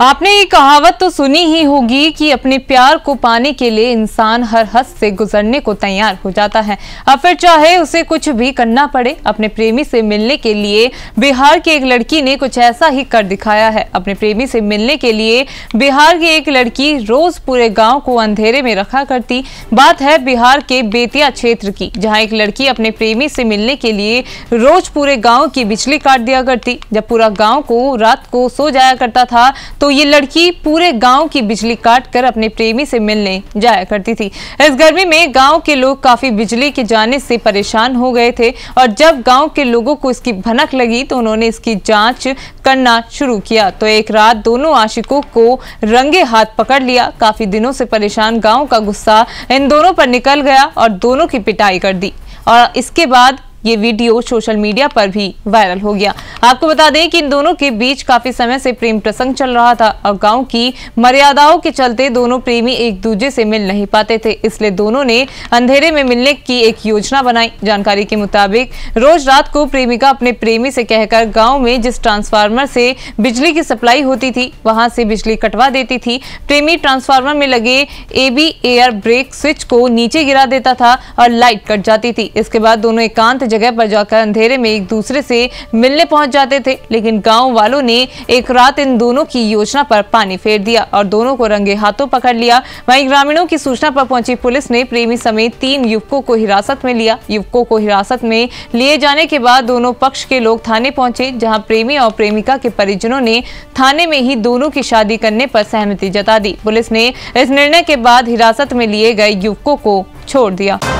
आपने ये कहावत तो सुनी ही होगी कि अपने प्यार को पाने के लिए इंसान हर हद से गुजरने को तैयार हो जाता है अब फिर चाहे उसे कुछ भी करना पड़े अपने प्रेमी से मिलने के लिए बिहार की एक लड़की ने कुछ ऐसा ही कर दिखाया है अपने प्रेमी से मिलने के लिए बिहार की एक लड़की रोज पूरे गांव को अंधेरे में रखा करती बात है बिहार के बेतिया क्षेत्र की जहाँ एक लड़की अपने प्रेमी से मिलने के लिए रोज पूरे गाँव की बिजली काट दिया करती जब पूरा गाँव को रात को सो जाया करता था तो तो ये लड़की पूरे गांव की बिजली काट कर अपने प्रेमी से मिलने जाया करती थी इस गर्मी में गांव के लोग काफी बिजली के जाने से परेशान हो गए थे और जब गांव के लोगों को इसकी भनक लगी तो उन्होंने इसकी जांच करना शुरू किया तो एक रात दोनों आशिकों को रंगे हाथ पकड़ लिया काफी दिनों से परेशान गाँव का गुस्सा इन दोनों पर निकल गया और दोनों की पिटाई कर दी और इसके बाद ये वीडियो सोशल मीडिया पर भी वायरल हो गया आपको बता दें कि इन दोनों के बीच काफी समय से प्रेम प्रसंग चल रहा था और गांव की मर्यादाओं के चलते दोनों प्रेमी एक दूसरे से मिल नहीं पाते थे इसलिए दोनों ने अंधेरे में मिलने की एक योजना बनाई जानकारी के मुताबिक रोज रात को प्रेमिका अपने प्रेमी से कहकर गाँव में जिस ट्रांसफार्मर से बिजली की सप्लाई होती थी वहां से बिजली कटवा देती थी प्रेमी ट्रांसफार्मर में लगे एबी एयर ब्रेक स्विच को नीचे गिरा देता था और लाइट कट जाती थी इसके बाद दोनों एकांत जगह पर जाकर अंधेरे में एक दूसरे से मिलने पहुंच जाते थे लेकिन गांव वालों ने एक रात इन दोनों की योजना पर पानी फेर दिया और दोनों को रंगे हाथों पकड़ लिया वहीं ग्रामीणों की सूचना पर पहुंची पुलिस ने प्रेमी समेत तीन युवकों को हिरासत में लिया युवकों को हिरासत में लिए जाने के बाद दोनों पक्ष के लोग थाने पहुंचे जहाँ प्रेमी और प्रेमिका के परिजनों ने थाने में ही दोनों की शादी करने पर सहमति जता दी पुलिस ने इस निर्णय के बाद हिरासत में लिए गए युवकों को छोड़ दिया